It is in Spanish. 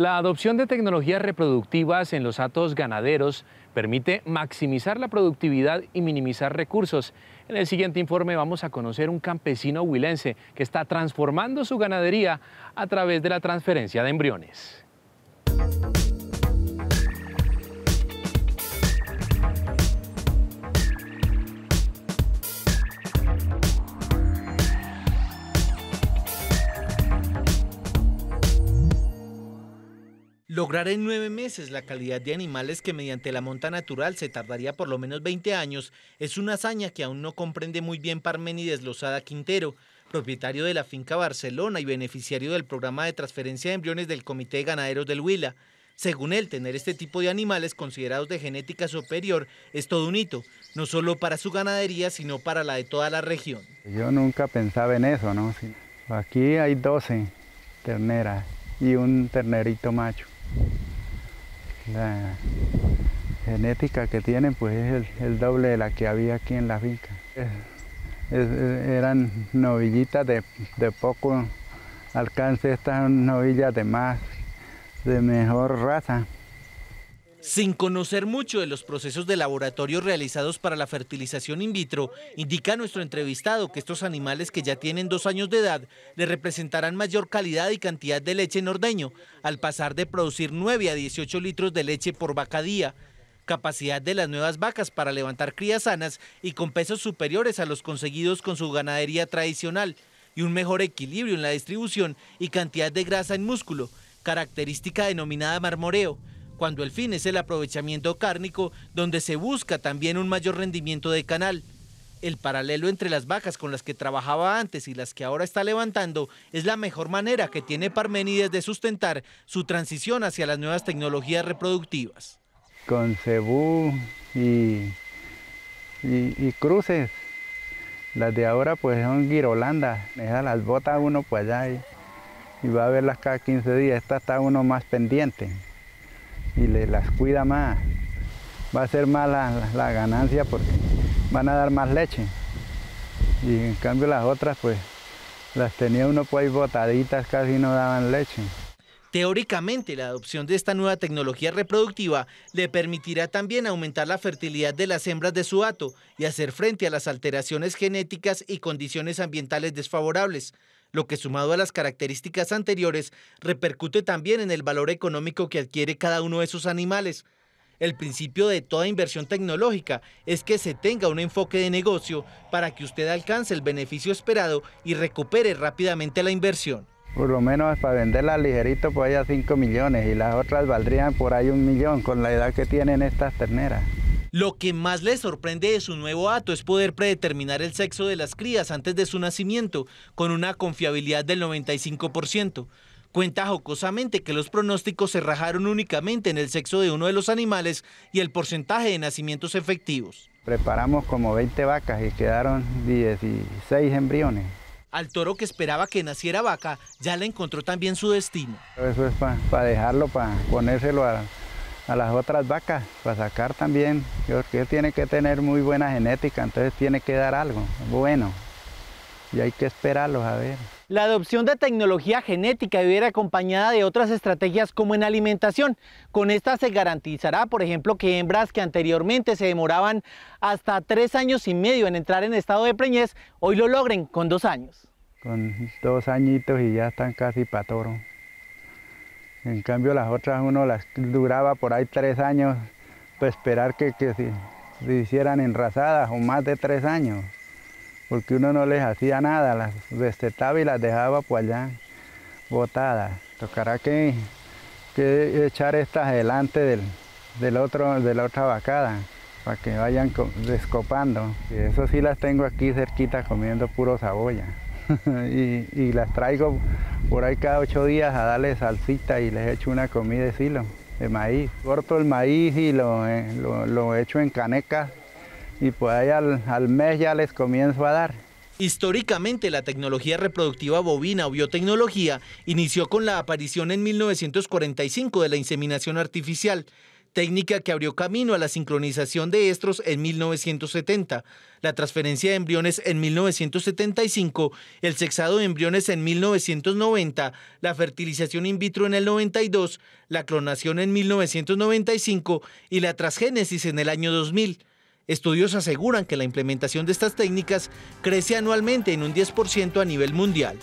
La adopción de tecnologías reproductivas en los atos ganaderos permite maximizar la productividad y minimizar recursos. En el siguiente informe vamos a conocer un campesino huilense que está transformando su ganadería a través de la transferencia de embriones. Lograr en nueve meses la calidad de animales que mediante la monta natural se tardaría por lo menos 20 años es una hazaña que aún no comprende muy bien Parmenides Lozada Quintero, propietario de la finca Barcelona y beneficiario del programa de transferencia de embriones del Comité de Ganaderos del Huila. Según él, tener este tipo de animales considerados de genética superior es todo un hito, no solo para su ganadería, sino para la de toda la región. Yo nunca pensaba en eso, ¿no? Aquí hay 12 terneras y un ternerito macho. La genética que tienen pues es el, doble de la que había aquí en la finca. eran novillitas de, poco alcance, estas novillas de más, de mejor raza sin conocer mucho de los procesos de laboratorio realizados para la fertilización in vitro, indica nuestro entrevistado que estos animales que ya tienen dos años de edad le representarán mayor calidad y cantidad de leche en ordeño, al pasar de producir 9 a 18 litros de leche por vaca día, capacidad de las nuevas vacas para levantar crías sanas y con pesos superiores a los conseguidos con su ganadería tradicional, y un mejor equilibrio en la distribución y cantidad de grasa en músculo, característica denominada marmoreo, cuando el fin es el aprovechamiento cárnico, donde se busca también un mayor rendimiento de canal. El paralelo entre las vacas con las que trabajaba antes y las que ahora está levantando es la mejor manera que tiene Parmenides de sustentar su transición hacia las nuevas tecnologías reproductivas. Con cebú y, y, cruces. Las de ahora pues son guirolandas, las bota uno pues allá y, y va a verlas cada 15 días. Esta está uno más pendiente y le las cuida más. Va a ser más la, ganancia porque van a dar más leche. Y en cambio las otras pues las tenía uno pues botaditas, casi no daban leche. Teóricamente, la adopción de esta nueva tecnología reproductiva le permitirá también aumentar la fertilidad de las hembras de su hato y hacer frente a las alteraciones genéticas y condiciones ambientales desfavorables lo que sumado a las características anteriores repercute también en el valor económico que adquiere cada uno de esos animales. El principio de toda inversión tecnológica es que se tenga un enfoque de negocio para que usted alcance el beneficio esperado y recupere rápidamente la inversión. Por lo menos para venderla ligerito, pues a 5 millones y las otras valdrían por ahí un millón con la edad que tienen estas terneras. Lo que más le sorprende de su nuevo hato es poder predeterminar el sexo de las crías antes de su nacimiento, con una confiabilidad del 95%. Cuenta jocosamente que los pronósticos se rajaron únicamente en el sexo de uno de los animales y el porcentaje de nacimientos efectivos. Preparamos como 20 vacas y quedaron 16 embriones. Al toro que esperaba que naciera vaca, ya le encontró también su destino. Eso es para dejarlo, para ponérselo a, a las otras vacas para sacar también, porque tiene que tener muy buena genética, entonces tiene que dar algo bueno y hay que esperarlos a ver. La adopción de tecnología genética debe acompañada de otras estrategias como en alimentación. Con esta se garantizará, por ejemplo, que hembras que anteriormente se demoraban hasta tres años y medio en entrar en estado de preñez, hoy lo logren con dos años. Con dos añitos y ya están casi para toro. En cambio las otras uno las duraba por ahí tres años para esperar que, se, hicieran enrasadas o más de tres años, porque uno no les hacía nada, las destetaba y las dejaba por allá botadas. Tocará que, que echar estas delante del, del otro, de la otra vacada para que vayan descopando. Y eso sí las tengo aquí cerquita comiendo puro saboya y, y las traigo por ahí cada ocho días a darle salsita y les echo una comida de silo, de maíz. Corto el maíz y lo, eh, lo, lo echo en caneca y pues ahí al, al mes ya les comienzo a dar. Históricamente, la tecnología reproductiva bovina o biotecnología inició con la aparición en 1945 de la inseminación artificial técnica que abrió camino a la sincronización de estros en 1970, la transferencia de embriones en 1975, el sexado de embriones en 1990, la fertilización in vitro en el 92, la clonación en 1995 y la transgénesis en el año 2000. Estudios aseguran que la implementación de estas técnicas crece anualmente en un 10% a nivel mundial.